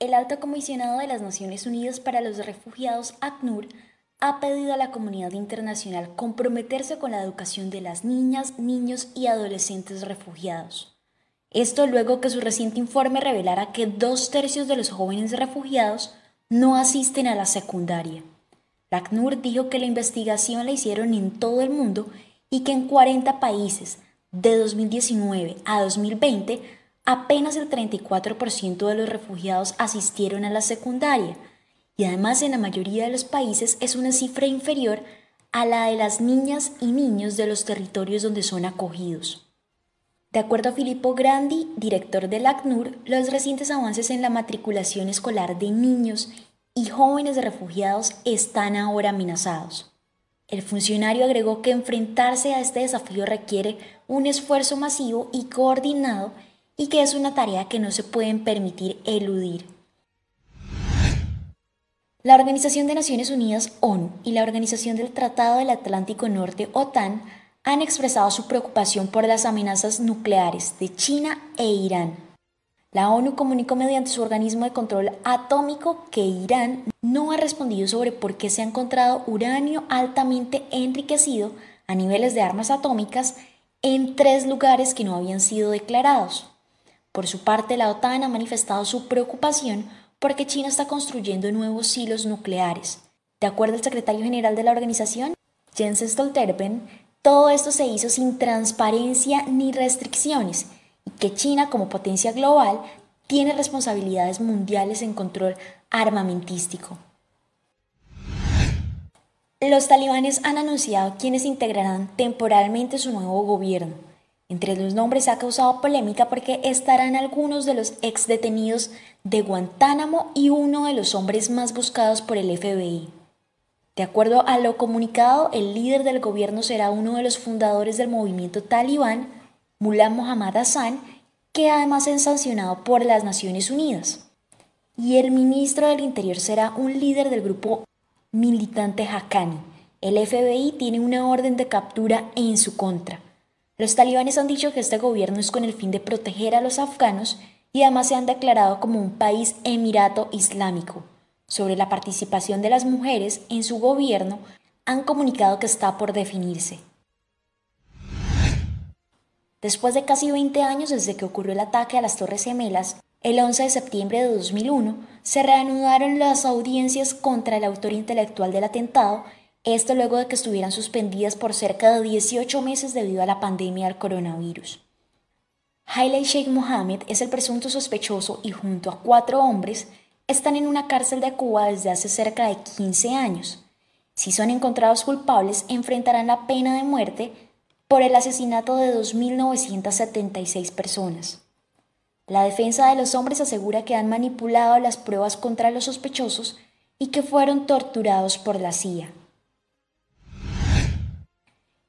El alto comisionado de las Naciones Unidas para los Refugiados, ACNUR, ha pedido a la comunidad internacional comprometerse con la educación de las niñas, niños y adolescentes refugiados. Esto luego que su reciente informe revelara que dos tercios de los jóvenes refugiados no asisten a la secundaria. La ACNUR dijo que la investigación la hicieron en todo el mundo y que en 40 países, de 2019 a 2020, apenas el 34% de los refugiados asistieron a la secundaria y además en la mayoría de los países es una cifra inferior a la de las niñas y niños de los territorios donde son acogidos. De acuerdo a Filippo Grandi, director del ACNUR, los recientes avances en la matriculación escolar de niños y jóvenes refugiados están ahora amenazados. El funcionario agregó que enfrentarse a este desafío requiere un esfuerzo masivo y coordinado y que es una tarea que no se pueden permitir eludir. La Organización de Naciones Unidas, ONU, y la Organización del Tratado del Atlántico Norte, OTAN, han expresado su preocupación por las amenazas nucleares de China e Irán. La ONU comunicó mediante su organismo de control atómico que Irán no ha respondido sobre por qué se ha encontrado uranio altamente enriquecido a niveles de armas atómicas en tres lugares que no habían sido declarados. Por su parte, la OTAN ha manifestado su preocupación porque China está construyendo nuevos silos nucleares. De acuerdo al secretario general de la organización, Jens Stoltenberg, todo esto se hizo sin transparencia ni restricciones y que China como potencia global tiene responsabilidades mundiales en control armamentístico. Los talibanes han anunciado quienes integrarán temporalmente su nuevo gobierno. Entre los nombres ha causado polémica porque estarán algunos de los ex detenidos de Guantánamo y uno de los hombres más buscados por el FBI. De acuerdo a lo comunicado, el líder del gobierno será uno de los fundadores del movimiento talibán, Mullah Mohammad Hassan, que además es sancionado por las Naciones Unidas. Y el ministro del Interior será un líder del grupo militante Haqqani. El FBI tiene una orden de captura en su contra. Los talibanes han dicho que este gobierno es con el fin de proteger a los afganos y además se han declarado como un país emirato islámico. Sobre la participación de las mujeres en su gobierno, han comunicado que está por definirse. Después de casi 20 años desde que ocurrió el ataque a las Torres Gemelas, el 11 de septiembre de 2001, se reanudaron las audiencias contra el autor intelectual del atentado esto luego de que estuvieran suspendidas por cerca de 18 meses debido a la pandemia del coronavirus. Hailey Sheikh Mohammed es el presunto sospechoso y junto a cuatro hombres están en una cárcel de Cuba desde hace cerca de 15 años. Si son encontrados culpables, enfrentarán la pena de muerte por el asesinato de 2.976 personas. La defensa de los hombres asegura que han manipulado las pruebas contra los sospechosos y que fueron torturados por la CIA.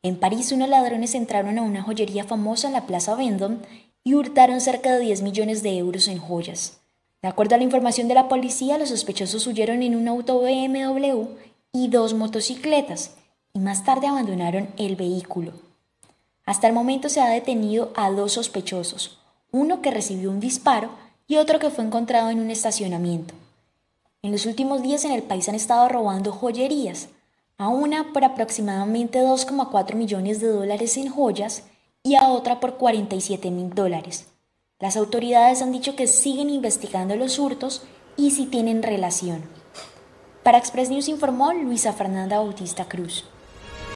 En París, unos ladrones entraron a una joyería famosa en la Plaza Vendôme y hurtaron cerca de 10 millones de euros en joyas. De acuerdo a la información de la policía, los sospechosos huyeron en un auto BMW y dos motocicletas, y más tarde abandonaron el vehículo. Hasta el momento se ha detenido a dos sospechosos, uno que recibió un disparo y otro que fue encontrado en un estacionamiento. En los últimos días en el país han estado robando joyerías, a una por aproximadamente 2,4 millones de dólares en joyas y a otra por 47 mil dólares. Las autoridades han dicho que siguen investigando los hurtos y si tienen relación. Para Express News informó Luisa Fernanda Bautista Cruz.